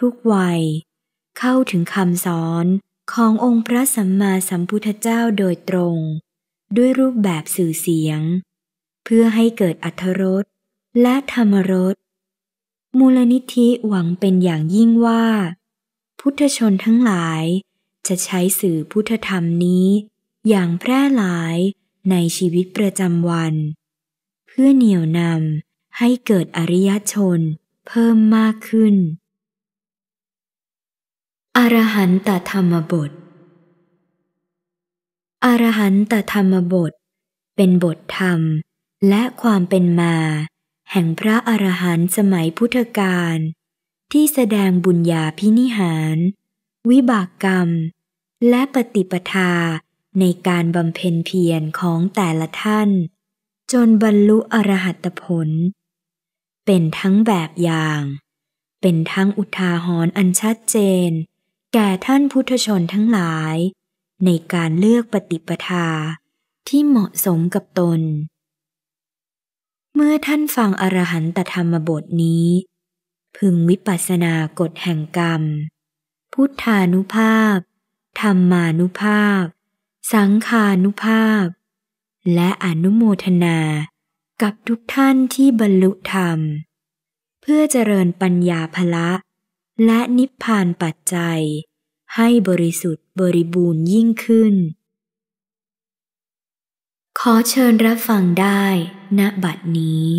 ทุกวัยเข้าถึงคำสอนขององค์พระสัมมาสัมพุทธเจ้าโดยตรง ด้วยรูปแบบสื่อเสียง เพื่อให้เกิดอัธรสและธรรมรสมูลนิธิหวังเป็นอย่างยิ่งว่า พุทธชนทั้งหลายจะใช้สื่อพุทธธรรมนี้ อย่างแพร่หลายในชีวิตประจำวัน เพื่อเหนี่ยวนำให้เกิดอริยชนเพิ่มมากขึ้นอรหันตธรรมบท อรหันตธรรมบท เป็นบทธรรมและความเป็นมา แห่งพระอรหันต์สมัยพุทธกาลที่แสดงบุญญาพินิหาร วิบากกรรม และปฏิปทาในการบำเพ็ญเพียรของแต่ละท่าน จนบรรลุอรหัตผล เป็นทั้งแบบอย่าง เป็นทั้งอุทาหรณ์อันชัดเจนแก่ท่านพุทธชนทั้งหลายในการเลือกปฏิปทาที่เหมาะสมกับตน เมื่อท่านฟังอรหันตธรรมบทนี้ พึงวิปัสสนากฎแห่งกรรม พุทธานุภาพ ธรรมานุภาพ สังขานุภาพ และอนุโมทนากับทุกท่านที่บรรลุธรรม เพื่อเจริญปัญญาพละและนิพพานปัจจัย ให้บริสุทธิ์บริบูรณ์ยิ่งขึ้น ขอเชิญรับฟังได้ณบัดนี้